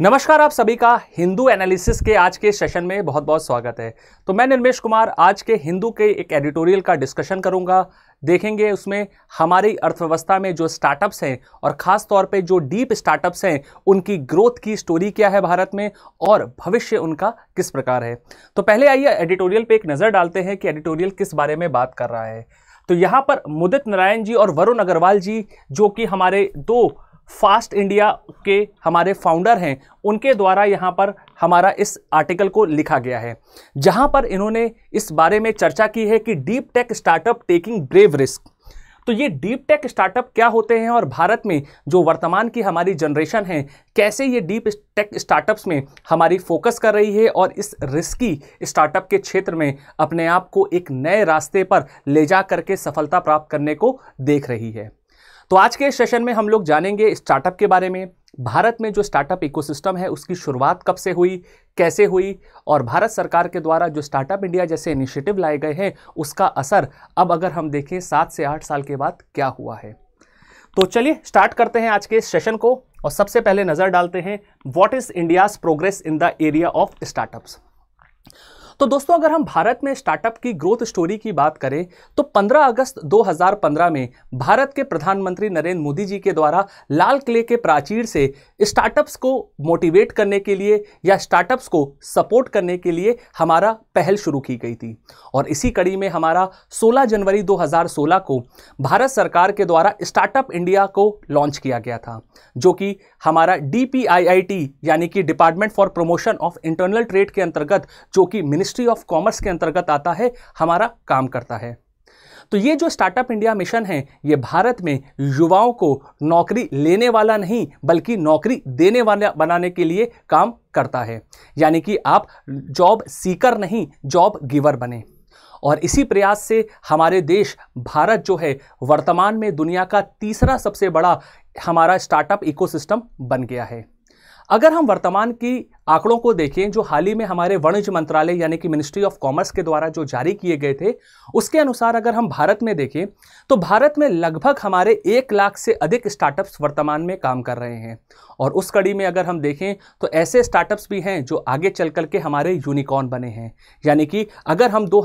नमस्कार आप सभी का हिंदू एनालिसिस के आज के सेशन में बहुत बहुत स्वागत है तो मैं निर्मेश कुमार आज के हिंदू के एक एडिटोरियल का डिस्कशन करूंगा देखेंगे उसमें हमारी अर्थव्यवस्था में जो स्टार्टअप्स हैं और ख़ास तौर पे जो डीप स्टार्टअप्स हैं उनकी ग्रोथ की स्टोरी क्या है भारत में और भविष्य उनका किस प्रकार है तो पहले आइए एडिटोरियल पे एक नज़र डालते हैं कि एडिटोरियल किस बारे में बात कर रहा है तो यहाँ पर मुदित नारायण जी और वरुण अग्रवाल जी जो कि हमारे दो फास्ट इंडिया के हमारे फाउंडर हैं उनके द्वारा यहाँ पर हमारा इस आर्टिकल को लिखा गया है जहाँ पर इन्होंने इस बारे में चर्चा की है कि deep tech startup taking brave risk तो ये डीप टेक स्टार्टअप क्या होते हैं और भारत में जो वर्तमान की हमारी जनरेशन है कैसे ये डीप टेक स्टार्टअप्स में हमारी फोकस कर रही है और इस रिस्की स्टार्टअप के क्षेत्र में अपने आप को एक नए रास्ते पर ले जा करके सफलता प्राप्त करने को देख रही है तो आज के सेशन में हम लोग जानेंगे स्टार्टअप के बारे में भारत में जो स्टार्टअप इकोसिस्टम है उसकी शुरुआत कब से हुई कैसे हुई और भारत सरकार के द्वारा जो स्टार्टअप इंडिया जैसे इनिशिएटिव लाए गए हैं उसका असर अब अगर हम देखें सात से आठ साल के बाद क्या हुआ है तो चलिए स्टार्ट करते हैं आज के इस सेशन को और सबसे पहले नज़र डालते हैं what is India's progress in the area of startups तो दोस्तों अगर हम भारत में स्टार्टअप की ग्रोथ स्टोरी की बात करें तो 15 अगस्त 2015 में भारत के प्रधानमंत्री नरेंद्र मोदी जी के द्वारा लाल किले के प्राचीर से स्टार्टअप्स को मोटिवेट करने के लिए या स्टार्टअप्स को सपोर्ट करने के लिए हमारा पहल शुरू की गई थी और इसी कड़ी में हमारा 16 जनवरी 2016 को भारत सरकार के द्वारा स्टार्टअप इंडिया को लॉन्च किया गया था जो कि हमारा डी यानी कि department for promotion of internal trade के अंतर्गत जो कि मिनिस्टर मिनिस्ट्री ऑफ कॉमर्स के अंतर्गत आता है हमारा काम करता है तो ये जो स्टार्टअप इंडिया मिशन है ये भारत में युवाओं को नौकरी लेने वाला नहीं बल्कि नौकरी देने वाला बनाने के लिए काम करता है यानी कि आप जॉब सीकर नहीं जॉब गिवर बने और इसी प्रयास से हमारे देश भारत जो है वर्तमान में दुनिया का तीसरा सबसे बड़ा हमारा स्टार्टअप इकोसिस्टम बन गया है अगर हम वर्तमान की आंकड़ों को देखें जो हाल ही में हमारे वाणिज्य मंत्रालय यानी कि मिनिस्ट्री ऑफ कॉमर्स के द्वारा जो जारी किए गए थे उसके अनुसार अगर हम भारत में देखें तो भारत में लगभग हमारे एक लाख से अधिक स्टार्टअप्स वर्तमान में काम कर रहे हैं और उस कड़ी में अगर हम देखें तो ऐसे स्टार्टअप्स भी हैं जो आगे चल कर के हमारे यूनिकॉर्न बने हैं यानी कि अगर हम दो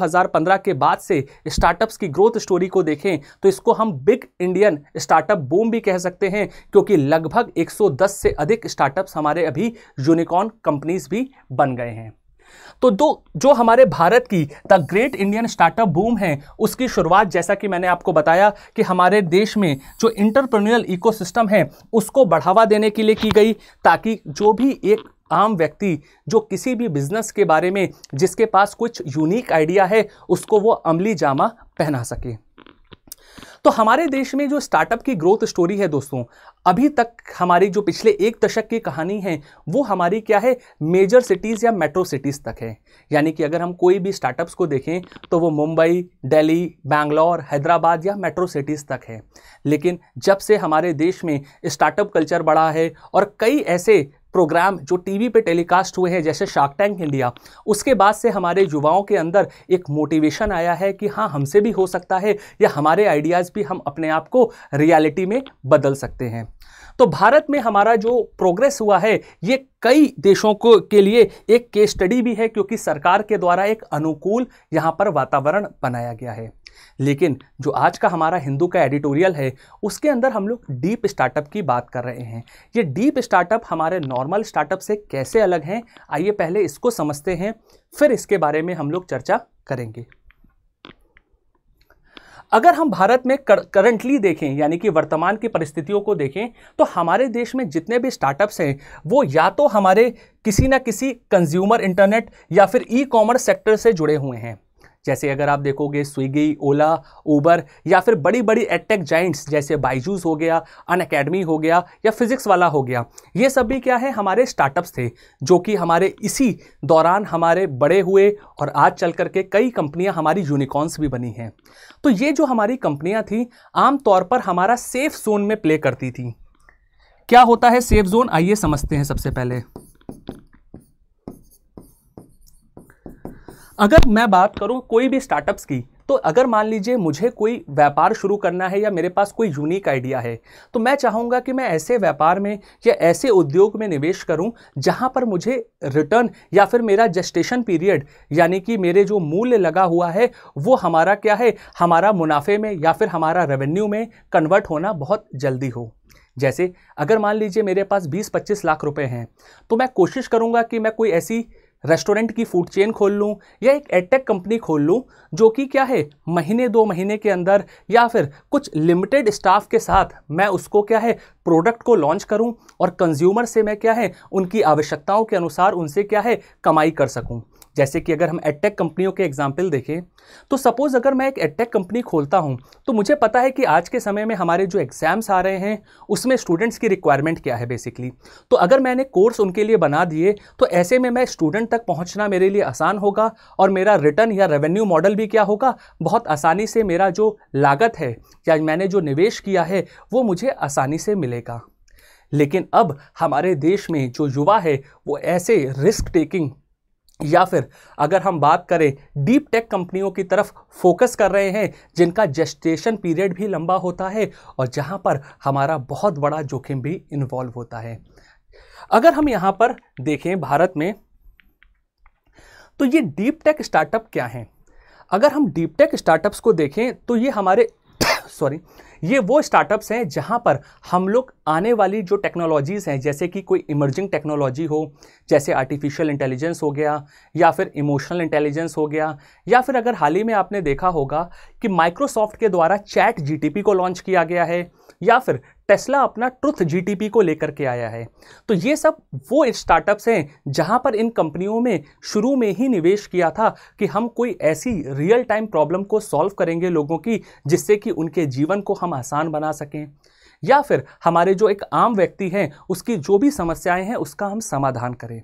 के बाद से स्टार्टअप्स की ग्रोथ स्टोरी को देखें तो इसको हम बिग इंडियन स्टार्टअप बूम भी कह सकते हैं क्योंकि लगभग एक से अधिक स्टार्टअप्स हमारे हमारे अभी यूनिकॉर्न कंपनीज भी बन गए हैं तो दो जो हमारे भारत की the great Indian startup boom है उसकी शुरुआत जैसा कि मैंने आपको बताया कि हमारे देश में जो इंटरप्रेन्योरल इकोसिस्टम है उसको बढ़ावा देने के लिए की गई ताकि जो भी एक आम व्यक्ति जो किसी भी बिजनेस के बारे में जिसके पास कुछ यूनिक आइडिया है उसको वो अमली जामा पहना सके तो हमारे देश में जो स्टार्टअप की ग्रोथ स्टोरी है दोस्तों अभी तक हमारी जो पिछले एक दशक की कहानी है वो हमारी क्या है मेजर सिटीज़ या मेट्रो सिटीज़ तक है यानी कि अगर हम कोई भी स्टार्टअप्स को देखें तो वो मुंबई दिल्ली बैंगलोर हैदराबाद या मेट्रो सिटीज़ तक है लेकिन जब से हमारे देश में स्टार्टअप कल्चर बढ़ा है और कई ऐसे प्रोग्राम जो टीवी पे टेलीकास्ट हुए हैं जैसे शार्क टैंक इंडिया उसके बाद से हमारे युवाओं के अंदर एक मोटिवेशन आया है कि हाँ हमसे भी हो सकता है या हमारे आइडियाज़ भी हम अपने आप को रियलिटी में बदल सकते हैं तो भारत में हमारा जो प्रोग्रेस हुआ है ये कई देशों को के लिए एक केस स्टडी भी है क्योंकि सरकार के द्वारा एक अनुकूल यहाँ पर वातावरण बनाया गया है लेकिन जो आज का हमारा हिंदू का एडिटोरियल है उसके अंदर हम लोग डीप स्टार्टअप की बात कर रहे हैं ये डीप स्टार्टअप हमारे नॉर्मल स्टार्टअप से कैसे अलग हैं आइए पहले इसको समझते हैं फिर इसके बारे में हम लोग चर्चा करेंगे अगर हम भारत में कर, करंटली देखें यानी कि वर्तमान की परिस्थितियों को देखें तो हमारे देश में जितने भी स्टार्टअप्स हैं वो या तो हमारे किसी ना किसी कंज्यूमर इंटरनेट या फिर ई कॉमर्स सेक्टर से जुड़े हुए हैं जैसे अगर आप देखोगे स्विगी ओला ऊबर या फिर बड़ी बड़ी एडटेक जाइंट्स जैसे बाइजूस हो गया अन अकेडमी हो गया या फिजिक्स वाला हो गया ये सब भी क्या है हमारे स्टार्टअप्स थे जो कि हमारे इसी दौरान हमारे बड़े हुए और आज चल करके कई कंपनियां हमारी यूनिकॉर्न्स भी बनी हैं तो ये जो हमारी कंपनियां थी आमतौर पर हमारा सेफ जोन में प्ले करती थी क्या होता है सेफ जोन आइए समझते हैं सबसे पहले अगर मैं बात करूं कोई भी स्टार्टअप्स की तो अगर मान लीजिए मुझे कोई व्यापार शुरू करना है या मेरे पास कोई यूनिक आइडिया है तो मैं चाहूँगा कि मैं ऐसे व्यापार में या ऐसे उद्योग में निवेश करूँ जहाँ पर मुझे रिटर्न या फिर मेरा जस्टेशन पीरियड यानी कि मेरे जो मूल्य लगा हुआ है वो हमारा क्या है हमारा मुनाफे में या फिर हमारा रेवेन्यू में कन्वर्ट होना बहुत जल्दी हो जैसे अगर मान लीजिए मेरे पास 20-25 लाख रुपए हैं तो मैं कोशिश करूंगा कि मैं कोई ऐसी रेस्टोरेंट की फूड चेन खोल लूँ या एक एडटेक कंपनी खोल लूँ जो कि क्या है महीने दो महीने के अंदर या फिर कुछ लिमिटेड स्टाफ के साथ मैं उसको क्या है प्रोडक्ट को लॉन्च करूँ और कंज्यूमर से मैं क्या है उनकी आवश्यकताओं के अनुसार उनसे क्या है कमाई कर सकूँ जैसे कि अगर हम एडटेक कंपनियों के एग्जाम्पल देखें तो सपोज़ अगर मैं एक एडटेक कंपनी खोलता हूँ तो मुझे पता है कि आज के समय में हमारे जो एग्ज़ाम्स आ रहे हैं उसमें स्टूडेंट्स की रिक्वायरमेंट क्या है बेसिकली तो अगर मैंने कोर्स उनके लिए बना दिए तो ऐसे में मैं स्टूडेंट तक पहुँचना मेरे लिए आसान होगा और मेरा रिटर्न या रेवेन्यू मॉडल भी क्या होगा बहुत आसानी से मेरा जो लागत है या मैंने जो निवेश किया है वो मुझे आसानी से मिलेगा लेकिन अब हमारे देश में जो युवा है वो ऐसे रिस्क टेकिंग या फिर अगर हम बात करें डीप टेक कंपनियों की तरफ फोकस कर रहे हैं जिनका जेस्टेशन पीरियड भी लंबा होता है और जहां पर हमारा बहुत बड़ा जोखिम भी इन्वॉल्व होता है अगर हम यहां पर देखें भारत में तो ये डीप टेक स्टार्टअप क्या हैं अगर हम डीप टेक स्टार्टअप्स को देखें तो ये हमारे सॉरी ये वो स्टार्टअप्स हैं जहाँ पर हम लोग आने वाली जो टेक्नोलॉजीज़ हैं जैसे कि कोई इमर्जिंग टेक्नोलॉजी हो जैसे आर्टिफिशियल इंटेलिजेंस हो गया या फिर इमोशनल इंटेलिजेंस हो गया या फिर अगर हाल ही में आपने देखा होगा कि माइक्रोसॉफ्ट के द्वारा चैट जी को लॉन्च किया गया है या फिर टेस्ला अपना ट्रुथ जीटीपी को लेकर के आया है तो ये सब वो स्टार्टअप्स हैं जहां पर इन कंपनियों में शुरू में ही निवेश किया था कि हम कोई ऐसी रियल टाइम प्रॉब्लम को सॉल्व करेंगे लोगों की जिससे कि उनके जीवन को हम आसान बना सकें या फिर हमारे जो एक आम व्यक्ति हैं उसकी जो भी समस्याएं हैं उसका हम समाधान करें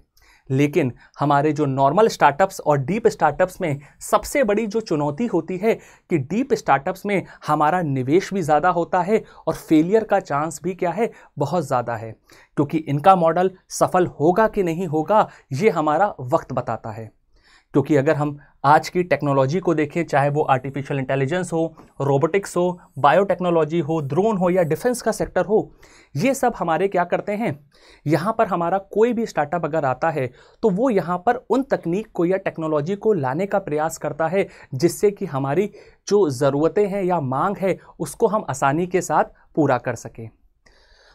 लेकिन हमारे जो नॉर्मल स्टार्टअप्स और डीप स्टार्टअप्स में सबसे बड़ी जो चुनौती होती है कि डीप स्टार्टअप्स में हमारा निवेश भी ज़्यादा होता है और फेलियर का चांस भी क्या है बहुत ज़्यादा है क्योंकि इनका मॉडल सफल होगा कि नहीं होगा ये हमारा वक्त बताता है क्योंकि अगर हम आज की टेक्नोलॉजी को देखें चाहे वो आर्टिफिशियल इंटेलिजेंस हो रोबोटिक्स हो बायोटेक्नोलॉजी हो ड्रोन हो या डिफेंस का सेक्टर हो ये सब हमारे क्या करते हैं यहाँ पर हमारा कोई भी स्टार्टअप अगर आता है तो वो यहाँ पर उन तकनीक को या टेक्नोलॉजी को लाने का प्रयास करता है जिससे कि हमारी जो ज़रूरतें हैं या मांग है उसको हम आसानी के साथ पूरा कर सकें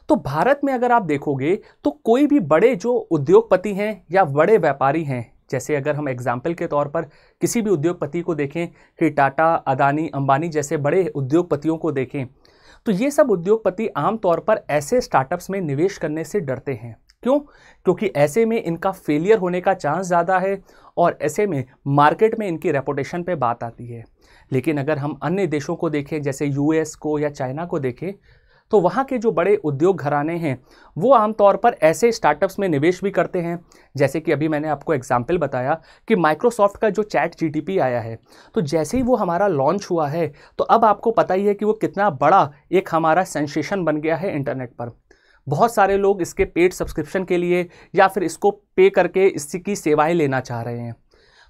तो भारत में अगर आप देखोगे तो कोई भी बड़े जो उद्योगपति हैं या बड़े व्यापारी हैं जैसे अगर हम एग्जाम्पल के तौर पर किसी भी उद्योगपति को देखें कि टाटा अदानी अंबानी जैसे बड़े उद्योगपतियों को देखें तो ये सब उद्योगपति आम तौर पर ऐसे स्टार्टअप्स में निवेश करने से डरते हैं क्यों क्योंकि ऐसे में इनका फेलियर होने का चांस ज़्यादा है और ऐसे में मार्केट में इनकी रेपोटेशन पे बात आती है लेकिन अगर हम अन्य देशों को देखें जैसे यूएस को या चाइना को देखें तो वहाँ के जो बड़े उद्योग घराने हैं वो आमतौर पर ऐसे स्टार्टअप्स में निवेश भी करते हैं जैसे कि अभी मैंने आपको एग्जाम्पल बताया कि माइक्रोसॉफ्ट का जो चैट जी आया है तो जैसे ही वो हमारा लॉन्च हुआ है तो अब आपको पता ही है कि वो कितना बड़ा एक हमारा सेंसेशन बन गया है इंटरनेट पर बहुत सारे लोग इसके पेड सब्सक्रिप्शन के लिए या फिर इसको पे करके इसकी सेवाएं लेना चाह रहे हैं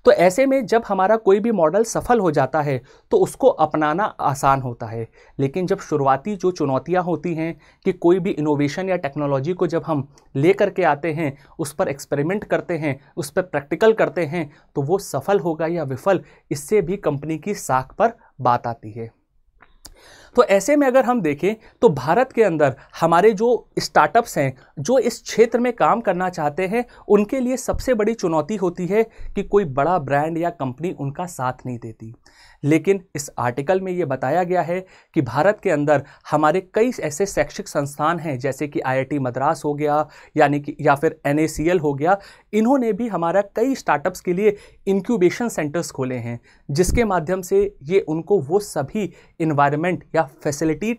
तो ऐसे में जब हमारा कोई भी मॉडल सफल हो जाता है तो उसको अपनाना आसान होता है लेकिन जब शुरुआती जो चुनौतियाँ होती हैं कि कोई भी इनोवेशन या टेक्नोलॉजी को जब हम ले करके आते हैं उस पर एक्सपेरिमेंट करते हैं उस पर प्रैक्टिकल करते हैं तो वो सफल होगा या विफल इससे भी कंपनी की साख पर बात आती है तो ऐसे में अगर हम देखें तो भारत के अंदर हमारे जो स्टार्टअप्स हैं जो इस क्षेत्र में काम करना चाहते हैं उनके लिए सबसे बड़ी चुनौती होती है कि कोई बड़ा ब्रांड या कंपनी उनका साथ नहीं देती लेकिन इस आर्टिकल में ये बताया गया है कि भारत के अंदर हमारे कई ऐसे शैक्षिक संस्थान हैं जैसे कि आईआईटी मद्रास हो गया यानी कि या फिर एन हो गया इन्होंने भी हमारा कई स्टार्टअप्स के लिए इंक्यूबेशन सेंटर्स खोले हैं जिसके माध्यम से ये उनको वो सभी इन्वायरमेंट या फैसिलिटी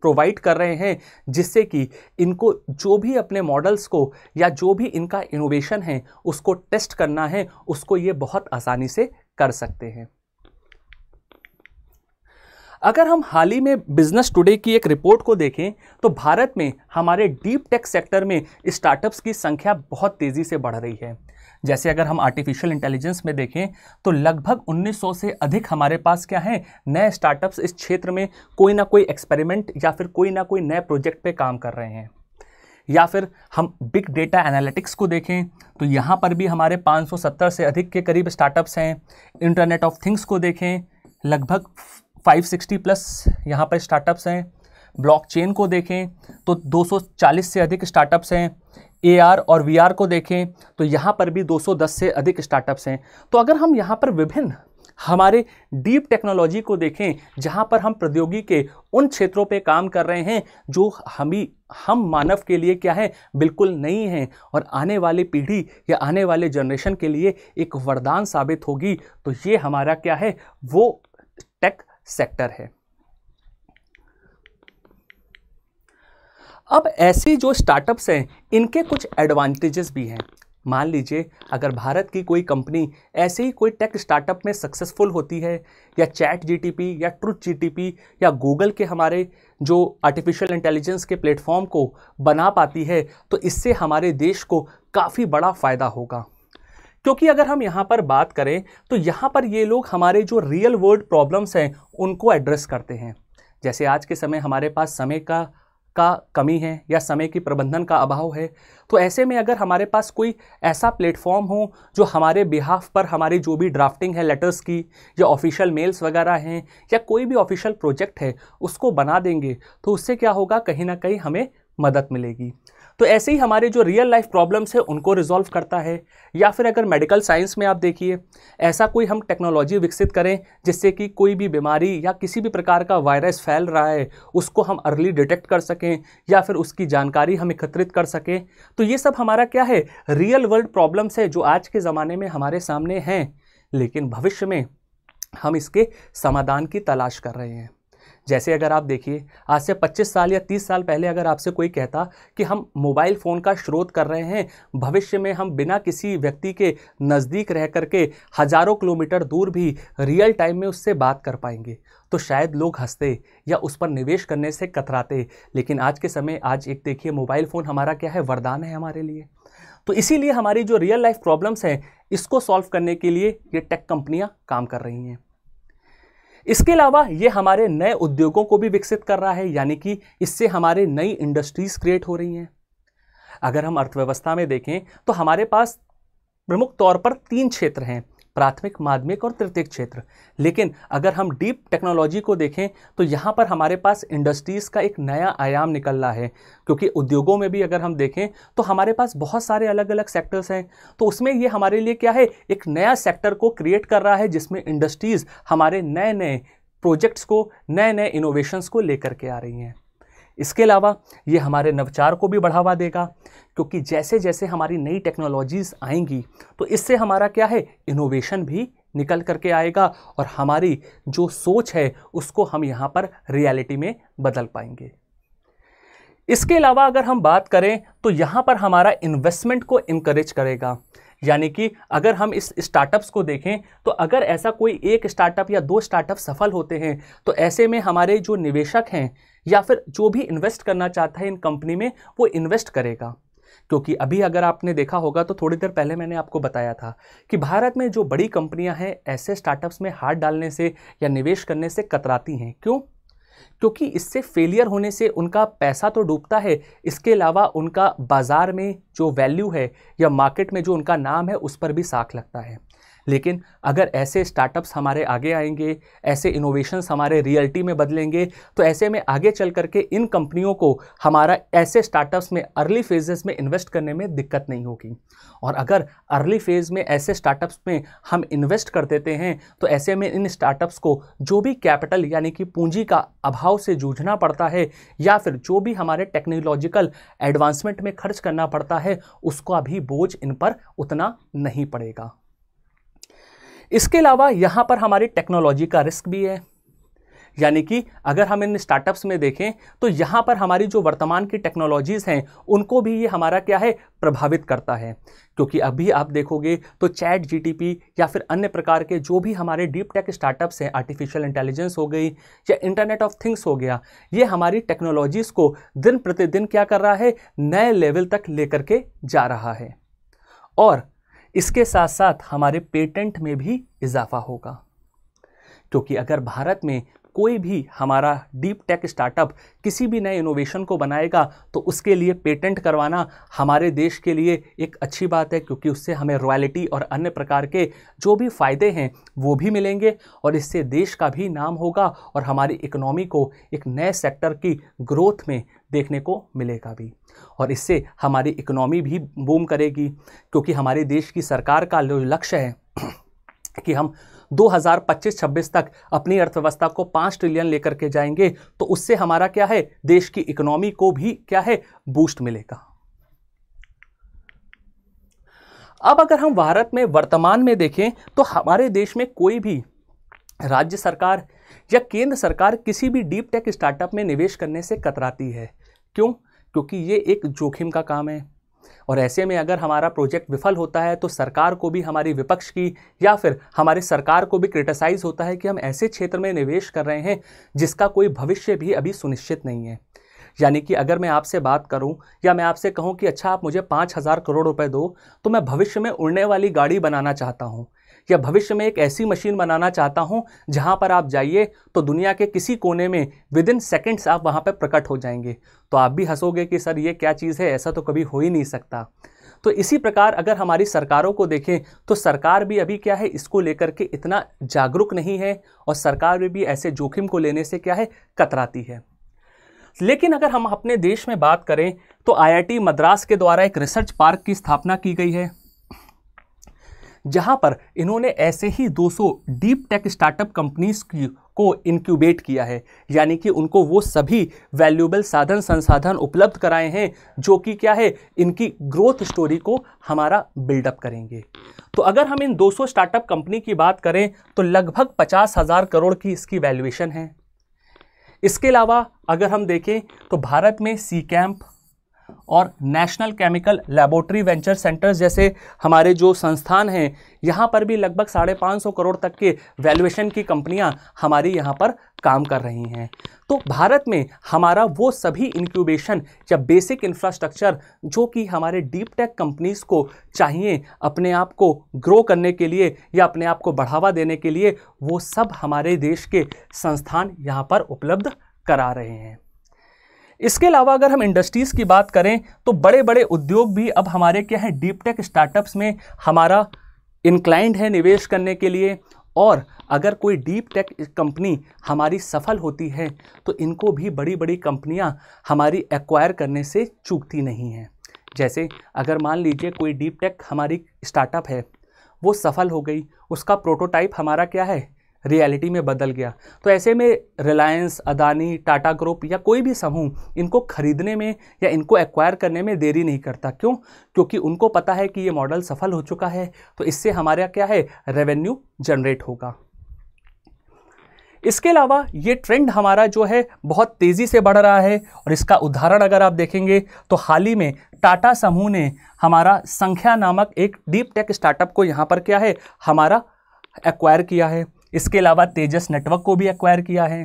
प्रोवाइड कर रहे हैं जिससे कि इनको जो भी अपने मॉडल्स को या जो भी इनका इनोवेशन है उसको टेस्ट करना है उसको ये बहुत आसानी से कर सकते हैं अगर हम हाल ही में बिजनेस टुडे की एक रिपोर्ट को देखें तो भारत में हमारे डीप टेक सेक्टर में स्टार्टअप्स की संख्या बहुत तेज़ी से बढ़ रही है जैसे अगर हम आर्टिफिशियल इंटेलिजेंस में देखें तो लगभग 1900 से अधिक हमारे पास क्या है नए स्टार्टअप्स इस क्षेत्र में कोई ना कोई एक्सपेरिमेंट या फिर कोई ना कोई नए प्रोजेक्ट पे काम कर रहे हैं या फिर हम बिग डेटा एनालिटिक्स को देखें तो यहाँ पर भी हमारे 570 से अधिक के करीब स्टार्टअप्स हैं इंटरनेट ऑफ थिंग्स को देखें लगभग 560 प्लस यहाँ पर स्टार्टअप्स हैं ब्लॉकचेन को देखें तो 240 से अधिक स्टार्टअप्स हैं एआर और वीआर को देखें तो यहाँ पर भी 210 से अधिक स्टार्टअप्स हैं तो अगर हम यहाँ पर विभिन्न हमारे डीप टेक्नोलॉजी को देखें जहाँ पर हम प्रौद्योगिकी के उन क्षेत्रों पे काम कर रहे हैं जो हमी हम मानव के लिए क्या है बिल्कुल नहीं हैं और आने वाली पीढ़ी या आने वाले जनरेशन के लिए एक वरदान साबित होगी तो ये हमारा क्या है वो सेक्टर है अब ऐसे जो स्टार्टअप्स हैं इनके कुछ एडवांटेजेस भी हैं मान लीजिए अगर भारत की कोई कंपनी ऐसे ही कोई टेक स्टार्टअप में सक्सेसफुल होती है या चैट जीटीपी या ट्रुथ जीटीपी या गूगल के हमारे जो आर्टिफिशियल इंटेलिजेंस के प्लेटफॉर्म को बना पाती है तो इससे हमारे देश को काफ़ी बड़ा फ़ायदा होगा क्योंकि अगर हम यहाँ पर बात करें तो यहाँ पर ये लोग हमारे जो रियल वर्ल्ड प्रॉब्लम्स हैं उनको एड्रेस करते हैं जैसे आज के समय हमारे पास समय का का कमी है या समय की प्रबंधन का अभाव है तो ऐसे में अगर हमारे पास कोई ऐसा प्लेटफॉर्म हो जो हमारे बिहाफ पर हमारी जो भी ड्राफ्टिंग है लेटर्स की या ऑफिशियल मेल्स वगैरह हैं या कोई भी ऑफिशियल प्रोजेक्ट है उसको बना देंगे तो उससे क्या होगा कहीं ना कहीं हमें मदद मिलेगी तो ऐसे ही हमारे जो रियल लाइफ प्रॉब्लम्स है उनको रिजॉल्व करता है या फिर अगर मेडिकल साइंस में आप देखिए ऐसा कोई हम टेक्नोलॉजी विकसित करें जिससे कि कोई भी बीमारी या किसी भी प्रकार का वायरस फैल रहा है उसको हम अर्ली डिटेक्ट कर सकें या फिर उसकी जानकारी हम एकत्रित कर सकें तो ये सब हमारा क्या है रियल वर्ल्ड प्रॉब्लम्स है जो आज के ज़माने में हमारे सामने हैं लेकिन भविष्य में हम इसके समाधान की तलाश कर रहे हैं जैसे अगर आप देखिए आज से 25 साल या 30 साल पहले अगर आपसे कोई कहता कि हम मोबाइल फ़ोन का स्रोत कर रहे हैं भविष्य में हम बिना किसी व्यक्ति के नज़दीक रह करके हज़ारों किलोमीटर दूर भी रियल टाइम में उससे बात कर पाएंगे तो शायद लोग हंसते या उस पर निवेश करने से कतराते लेकिन आज के समय आज एक देखिए मोबाइल फ़ोन हमारा क्या है वरदान है हमारे लिए तो इसीलिए हमारी जो रियल लाइफ प्रॉब्लम्स हैं इसको सॉल्व करने के लिए ये टेक कंपनियां काम कर रही हैं इसके अलावा ये हमारे नए उद्योगों को भी विकसित कर रहा है यानी कि इससे हमारे नई इंडस्ट्रीज़ क्रिएट हो रही हैं अगर हम अर्थव्यवस्था में देखें तो हमारे पास प्रमुख तौर पर तीन क्षेत्र हैं प्राथमिक माध्यमिक और तृतीय क्षेत्र लेकिन अगर हम डीप टेक्नोलॉजी को देखें तो यहाँ पर हमारे पास इंडस्ट्रीज़ का एक नया आयाम निकल रहा है क्योंकि उद्योगों में भी अगर हम देखें तो हमारे पास बहुत सारे अलग अलग सेक्टर्स हैं तो उसमें ये हमारे लिए क्या है एक नया सेक्टर को क्रिएट कर रहा है जिसमें इंडस्ट्रीज़ हमारे नए नए प्रोजेक्ट्स को नए नए इनोवेशंस को लेकर के आ रही हैं इसके अलावा ये हमारे नवचार को भी बढ़ावा देगा क्योंकि जैसे जैसे हमारी नई टेक्नोलॉजीज़ आएंगी तो इससे हमारा क्या है इनोवेशन भी निकल करके आएगा और हमारी जो सोच है उसको हम यहाँ पर रियलिटी में बदल पाएंगे इसके अलावा अगर हम बात करें तो यहाँ पर हमारा इन्वेस्टमेंट को इनक्रेज करेगा यानी कि अगर हम इस स्टार्टअप्स को देखें तो अगर ऐसा कोई एक स्टार्टअप या दो स्टार्टअप सफल होते हैं तो ऐसे में हमारे जो निवेशक हैं या फिर जो भी इन्वेस्ट करना चाहता है इन कंपनी में वो इन्वेस्ट करेगा क्योंकि अभी अगर आपने देखा होगा तो थोड़ी देर पहले मैंने आपको बताया था कि भारत में जो बड़ी कंपनियां हैं ऐसे स्टार्टअप्स में हाथ डालने से या निवेश करने से कतराती हैं क्यों क्योंकि इससे फेलियर होने से उनका पैसा तो डूबता है इसके अलावा उनका बाज़ार में जो वैल्यू है या मार्केट में जो उनका नाम है उस पर भी साख लगता है लेकिन अगर ऐसे स्टार्टअप्स हमारे आगे आएंगे ऐसे इनोवेशन हमारे रियलिटी में बदलेंगे तो ऐसे में आगे चल करके इन कंपनियों को हमारा ऐसे स्टार्टअप्स में अर्ली फेजेस में इन्वेस्ट करने में दिक्कत नहीं होगी और अगर अर्ली फेज़ में ऐसे स्टार्टअप्स में हम इन्वेस्ट कर देते हैं तो ऐसे में इन स्टार्टअप्स को जो भी कैपिटल यानी कि पूंजी का अभाव से जूझना पड़ता है या फिर जो भी हमारे टेक्नोलॉजिकल एडवांसमेंट में खर्च करना पड़ता है उसका भी बोझ इन पर उतना नहीं पड़ेगा इसके अलावा यहाँ पर हमारी टेक्नोलॉजी का रिस्क भी है यानी कि अगर हम इन स्टार्टअप्स में देखें तो यहाँ पर हमारी जो वर्तमान की टेक्नोलॉजीज़ हैं उनको भी ये हमारा क्या है प्रभावित करता है क्योंकि अभी आप देखोगे तो चैट जीटीपी या फिर अन्य प्रकार के जो भी हमारे डीप टेक स्टार्टअप्स हैं आर्टिफिशियल इंटेलिजेंस हो गई या इंटरनेट ऑफ थिंग्स हो गया ये हमारी टेक्नोलॉजीज़ को दिन प्रतिदिन क्या कर रहा है नए लेवल तक लेकर के जा रहा है और इसके साथ साथ हमारे पेटेंट में भी इजाफा होगा क्योंकि अगर भारत में कोई भी हमारा डीप टेक स्टार्टअप किसी भी नए इनोवेशन को बनाएगा तो उसके लिए पेटेंट करवाना हमारे देश के लिए एक अच्छी बात है क्योंकि उससे हमें रॉयल्टी और अन्य प्रकार के जो भी फ़ायदे हैं वो भी मिलेंगे और इससे देश का भी नाम होगा और हमारी इकनॉमी को एक नए सेक्टर की ग्रोथ में देखने को मिलेगा भी और इससे हमारी इकोनॉमी भी बूम करेगी क्योंकि हमारे देश की सरकार का जो लक्ष्य है कि हम 2025-26 तक अपनी अर्थव्यवस्था को पाँच ट्रिलियन लेकर के जाएंगे तो उससे हमारा क्या है देश की इकोनॉमी को भी क्या है बूस्ट मिलेगा अब अगर हम भारत में वर्तमान में देखें तो हमारे देश में कोई भी राज्य सरकार या केंद्र सरकार किसी भी डीप टेक स्टार्टअप में निवेश करने से कतराती है क्यों क्योंकि ये एक जोखिम का काम है और ऐसे में अगर हमारा प्रोजेक्ट विफल होता है तो सरकार को भी हमारी विपक्ष की या फिर हमारी सरकार को भी क्रिटिसाइज़ होता है कि हम ऐसे क्षेत्र में निवेश कर रहे हैं जिसका कोई भविष्य भी अभी सुनिश्चित नहीं है यानी कि अगर मैं आपसे बात करूं या मैं आपसे कहूं कि अच्छा आप मुझे पाँच हज़ार करोड़ रुपए दो तो मैं भविष्य में उड़ने वाली गाड़ी बनाना चाहता हूं या भविष्य में एक ऐसी मशीन बनाना चाहता हूँ जहाँ पर आप जाइए तो दुनिया के किसी कोने में विद इन सेकेंड्स आप वहाँ पर प्रकट हो जाएंगे तो आप भी हंसोगे कि सर ये क्या चीज़ है ऐसा तो कभी हो ही नहीं सकता तो इसी प्रकार अगर हमारी सरकारों को देखें तो सरकार भी अभी क्या है इसको लेकर के इतना जागरूक नहीं है और सरकार भी, भी ऐसे जोखिम को लेने से क्या है कतराती है लेकिन अगर हम अपने देश में बात करें तो आईआईटी मद्रास के द्वारा एक रिसर्च पार्क की स्थापना की गई है जहां पर इन्होंने ऐसे ही 200 डीप टेक स्टार्टअप कंपनीज की को इनक्यूबेट किया है यानी कि उनको वो सभी वैल्यूबल साधन संसाधन उपलब्ध कराए हैं जो कि क्या है इनकी ग्रोथ स्टोरी को हमारा बिल्डअप करेंगे तो अगर हम इन 200 स्टार्टअप कंपनी की बात करें तो लगभग पचास हज़ार करोड़ की इसकी वैल्यूएशन है इसके अलावा अगर हम देखें तो भारत में सी कैंप और national chemical laboratory venture centres जैसे हमारे जो संस्थान हैं यहाँ पर भी लगभग साढ़े पाँच सौ करोड़ तक के वैल्यूएशन की कंपनियाँ हमारी यहाँ पर काम कर रही हैं तो भारत में हमारा वो सभी इंक्यूबेशन या बेसिक इंफ्रास्ट्रक्चर जो कि हमारे डीप टेक कंपनीज़ को चाहिए अपने आप को ग्रो करने के लिए या अपने आप को बढ़ावा देने के लिए वो सब हमारे देश के संस्थान यहाँ पर उपलब्ध करा रहे हैं इसके अलावा अगर हम इंडस्ट्रीज़ की बात करें तो बड़े बड़े उद्योग भी अब हमारे क्या हैं डीप टेक स्टार्टअप्स में हमारा इंक्लाइंड है निवेश करने के लिए और अगर कोई डीप टेक कंपनी हमारी सफल होती है तो इनको भी बड़ी बड़ी कंपनियां हमारी एक्वायर करने से चूकती नहीं हैं जैसे अगर मान लीजिए कोई डीप टेक हमारी स्टार्टअप है वो सफल हो गई उसका प्रोटोटाइप हमारा क्या है रियलिटी में बदल गया तो ऐसे में रिलायंस अदानी टाटा ग्रुप या कोई भी समूह इनको खरीदने में या इनको एक्वायर करने में देरी नहीं करता क्यों क्योंकि उनको पता है कि ये मॉडल सफल हो चुका है तो इससे हमारा क्या है रेवेन्यू जनरेट होगा इसके अलावा ये ट्रेंड हमारा जो है बहुत तेज़ी से बढ़ रहा है और इसका उदाहरण अगर आप देखेंगे तो हाल ही में टाटा समूह ने हमारा संख्या नामक एक डीप टेक स्टार्टअप को यहाँ पर क्या है हमारा एक्वायर किया है इसके अलावा तेजस नेटवर्क को भी एक्वायर किया है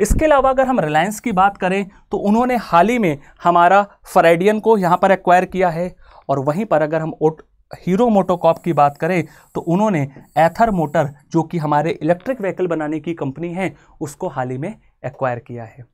इसके अलावा अगर हम रिलायंस की बात करें तो उन्होंने हाल ही में हमारा फरेडियन को यहाँ पर एक्वायर किया है और वहीं पर अगर हम ओट हीरो मोटोकॉप की बात करें तो उन्होंने एथर मोटर जो कि हमारे इलेक्ट्रिक व्हीकल बनाने की कंपनी है उसको हाल ही में एक्वायर किया है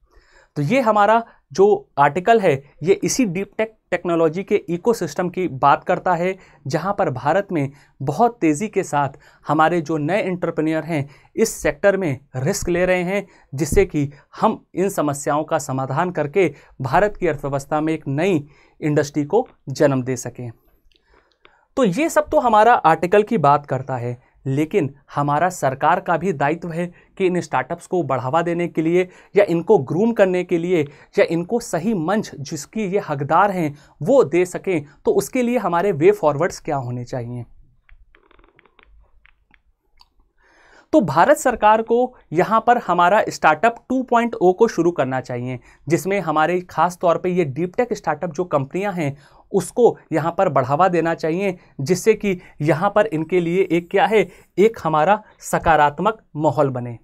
तो ये हमारा जो आर्टिकल है ये इसी डीप टेक टेक्नोलॉजी के इकोसिस्टम की बात करता है जहाँ पर भारत में बहुत तेज़ी के साथ हमारे जो नए इंटरप्रेन्योर हैं इस सेक्टर में रिस्क ले रहे हैं जिससे कि हम इन समस्याओं का समाधान करके भारत की अर्थव्यवस्था में एक नई इंडस्ट्री को जन्म दे सकें तो ये सब तो हमारा आर्टिकल की बात करता है लेकिन हमारा सरकार का भी दायित्व है कि इन स्टार्टअप्स को बढ़ावा देने के लिए या इनको ग्रूम करने के लिए या इनको सही मंच जिसकी ये हकदार हैं वो दे सकें तो उसके लिए हमारे वे फॉरवर्ड्स क्या होने चाहिए तो भारत सरकार को यहाँ पर हमारा स्टार्टअप 2.0 को शुरू करना चाहिए जिसमें हमारे खास तौर पे ये डीप टेक स्टार्टअप जो कंपनियाँ हैं उसको यहाँ पर बढ़ावा देना चाहिए जिससे कि यहाँ पर इनके लिए एक क्या है एक हमारा सकारात्मक माहौल बने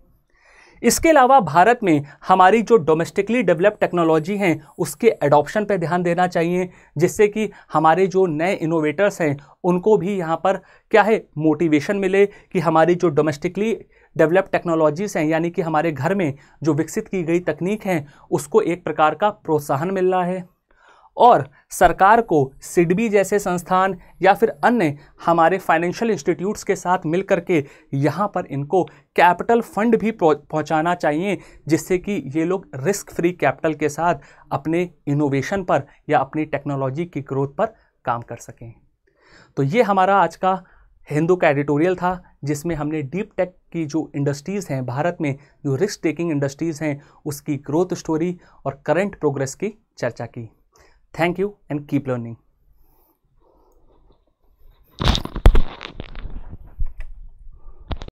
इसके अलावा भारत में हमारी जो डोमेस्टिकली डेवलप्ड टेक्नोलॉजी हैं उसके एडॉप्शन पर ध्यान देना चाहिए जिससे कि हमारे जो नए इनोवेटर्स हैं उनको भी यहाँ पर क्या है मोटिवेशन मिले कि हमारी जो डोमेस्टिकली डेवलप टेक्नोलॉजीज़ हैं यानी कि हमारे घर में जो विकसित की गई तकनीक हैं उसको एक प्रकार का प्रोत्साहन मिल रहा है और सरकार को सिडबी जैसे संस्थान या फिर अन्य हमारे फाइनेंशियल इंस्टीट्यूट्स के साथ मिल के यहाँ पर इनको कैपिटल फंड भी पहुँचाना चाहिए जिससे कि ये लोग रिस्क फ्री कैपिटल के साथ अपने इनोवेशन पर या अपनी टेक्नोलॉजी की ग्रोथ पर काम कर सकें तो ये हमारा आज का हिंदू का एडिटोरियल था जिसमें हमने डीप टेक की जो इंडस्ट्रीज़ हैं भारत में जो रिस्क टेकिंग इंडस्ट्रीज़ हैं उसकी ग्रोथ स्टोरी और करंट प्रोग्रेस की चर्चा की Thank you and keep learning.